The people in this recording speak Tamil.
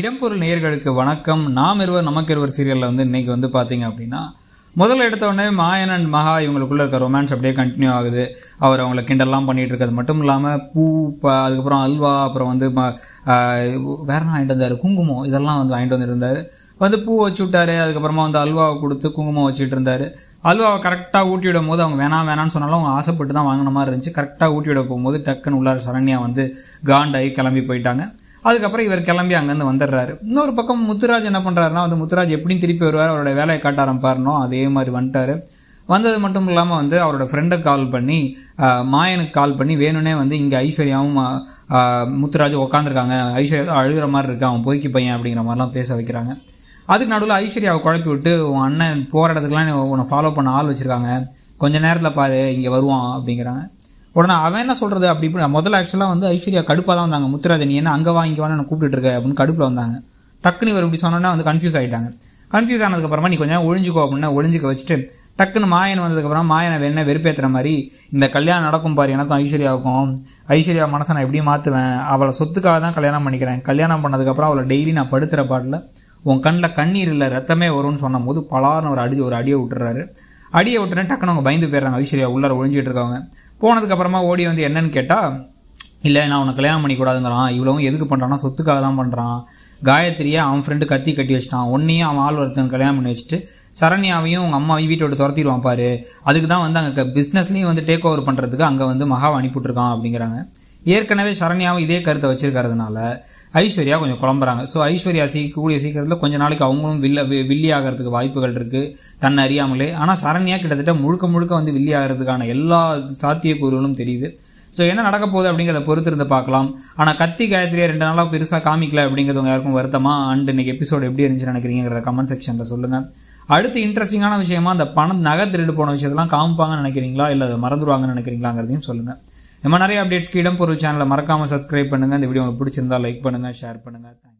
இடம்பொருள் நேர்களுக்கு வணக்கம் நாம் இருவர் நமக்கு இருவர் சீரியலில் வந்து இன்றைக்கி வந்து பார்த்திங்க அப்படின்னா முதல்ல எடுத்த உடனே மாயன் அண்ட் மகா இவங்களுக்குள்ளே இருக்க ரொமான்ஸ் அப்படியே கண்டினியூ ஆகுது அவர் அவங்கள கிண்டல்லாம் பண்ணிகிட்டு இருக்கிறது மட்டும் இல்லாமல் பூ அதுக்கப்புறம் அல்வா அப்புறம் வந்து வேறு நான் வாங்கிட்டு வந்தார் குங்குமம் இதெல்லாம் வந்து வாங்கிட்டு வந்துருந்தார் வந்து பூ வச்சு விட்டார் அதுக்கப்புறமா வந்து அல்வாவை கொடுத்து குங்குமம் வச்சுட்டு இருந்தார் அல்வாவை கரெக்டாக ஊட்டி விடும் போது அவங்க வேணாம் வேணான்னு சொன்னாலும் அவங்க ஆசைப்பட்டு தான் வாங்கின மாதிரி இருந்துச்சு கரெக்டாக ஊட்டி விட போகும்போது டக்குன்னு உள்ளார் சரண்யா வந்து காண்டாகி கிளம்பி போயிட்டாங்க அதுக்கப்புறம் இவர் கிளம்பி அங்கேருந்து வந்துடுறாரு இன்னொரு பக்கம் முத்துராஜ் என்ன பண்ணுறாருனா வந்து முத்துராஜ் எப்படியும் திருப்பி வருவார் அவரோட வேலையை காட்ட ஆரம்பிப்பாருனோ அதே மாதிரி வந்துட்டார் வந்தது மட்டும் இல்லாமல் வந்து அவரோட ஃப்ரெண்டை கால் பண்ணி மாயனுக்கு கால் பண்ணி வேணும்னே வந்து இங்கே ஐஸ்வர்யாவும் முத்துராஜும் உட்காந்துருக்காங்க ஐஸ்வர்யா அழுகிற மாதிரி இருக்கு அவன் போய்க்கு பையன் அப்படிங்கிற மாதிரிலாம் பேச வைக்கிறாங்க அதுக்கு நடுவில் ஐஸ்வர்யாவை குழப்பி விட்டு உன் அண்ணன் போகிற இடத்துக்குலாம் உன்னை ஃபாலோ பண்ண ஆள் வச்சுருக்காங்க கொஞ்சம் நேரத்தில் பாரு இங்கே வருவான் அப்படிங்கிறாங்க உடனே அவன் என்ன சொல்கிறது அப்படி இப்படி முதல்ல ஆக்சுவலாக வந்து ஐஸ்வர்யா கடுப்பாக தான் வந்தாங்க முத்துராஜன் என்ன அங்கே வாங்கி வாங்க நான் கூப்பிட்டுருக்க அப்படின்னு கடுப்பில் வந்தாங்க டக்குன்னு இவர் இப்படி சொன்னோன்னா வந்து கன்ஃபியூஸ் ஆகிட்டாங்க கன்ஃபியூஸ் ஆனதுக்கப்புறமா நீ கொஞ்சம் ஒழிஞ்சிக்கோ அப்படின்னா ஒழிஞ்சிக்க வச்சுட்டு டக்குன்னு மாயன் வந்ததுக்கப்புறம் மாயனை வேணா வெறுப்பேற்றுற மாதிரி இந்த கல்யாணம் நடக்கும் பாரு எனக்கும் ஐஸ்வர்யாவுக்கும் ஐஸ்வர்யா மனசை நான் எப்படியும் மாற்றுவேன் அவளை சொத்துக்காக தான் கல்யாணம் பண்ணிக்கிறேன் கல்யாணம் பண்ணதுக்கப்புறம் அவளை டெய்லி நான் படுத்துகிற பாட்டில் உன் கண்ணில் கண்ணீர் இல்லை ரத்தமே வரும்னு சொன்ன போது பலார்னு ஒரு அடி ஒரு அடியை விட்டுறாரு அடியை விட்டுறேன் டக்குன்னு அவங்க பயந்து போயிடுறாங்க ஐஸ்வர்யா உள்ளார ஒழிஞ்சிட்டு இருக்காங்க போனதுக்கப்புறமா ஓடி வந்து என்னன்னு கேட்டால் இல்லை நான் அவனை கல்யாணம் பண்ணிக்கூடாதுங்கிறான் இவ்வளவும் எதுக்கு பண்ணுறான்னா சொத்துக்காக தான் பண்ணுறான் காயத்ரியை அவன் ஃப்ரெண்டு கத்தி கட்டி வச்சிட்டான் ஒன்றையும் அவன் ஆள் ஒருத்தன் கல்யாணம் பண்ணி வச்சுட்டு சரண்யாவையும் உங்கள் அம்மாவையும் வீட்டோட துரத்திடுவான் பாரு அதுக்கு தான் வந்து அங்கே பிஸ்னஸ்லேயும் வந்து டேக் ஓவர் பண்ணுறதுக்கு அங்கே வந்து மகாவை அனுப்பிவிட்டுருக்கான் அப்படிங்கிறாங்க ஏற்கனவே சரண்யாவும் இதே கருத்தை வச்சுருக்கிறதுனால ஐஸ்வர்யா கொஞ்சம் குழம்புறாங்க ஸோ ஐஸ்வர்யா சீ கூடிய சீக்கிரத்தில் கொஞ்ச நாளைக்கு அவங்களும் வில்ல வில்லி ஆகிறதுக்கு வாய்ப்புகள் இருக்குது தன்னை அறியாமலே ஆனால் சரண்யா கிட்டத்தட்ட முழுக்க முழுக்க வந்து வில்லி ஆகிறதுக்கான எல்லா சாத்தியக்கூறுகளும் தெரியுது ஸோ என்ன நடக்க போகுது அப்படிங்கிறத இருந்து பார்க்கலாம் ஆனால் கத்தி காயத்ரியை ரெண்டு நாளாக பெருசாக காமிக்கல அப்படிங்கிறவங்க யாருக்கும் வருத்தமாக அண்ட் இன்றைக்கி எபிசோடு எப்படி இருந்துச்சுன்னு நினைக்கிறீங்கிறத கமெண்ட் செக்ஷனில் சொல்லுங்கள் அடுத்து இன்ட்ரெஸ்டிங்கான விஷயமா அந்த பணம் நகை திருடு போன விஷயத்தெல்லாம் காமிப்பாங்கன்னு நினைக்கிறீங்களா இல்லை அதை மறந்துடுவாங்கன்னு நினைக்கிறீங்களாங்கிறதையும் சொல்லுங்கள் நம்ம நிறைய அப்டேட்ஸ்க்கு இடம் பொருள் சேனலை மறக்காமல் சப்ஸ்கிரைப் பண்ணுங்கள் இந்த வீடியோ உங்களுக்கு பிடிச்சிருந்தா லைக் பண்ணுங்கள் ஷேர் பண்ணுங்கள்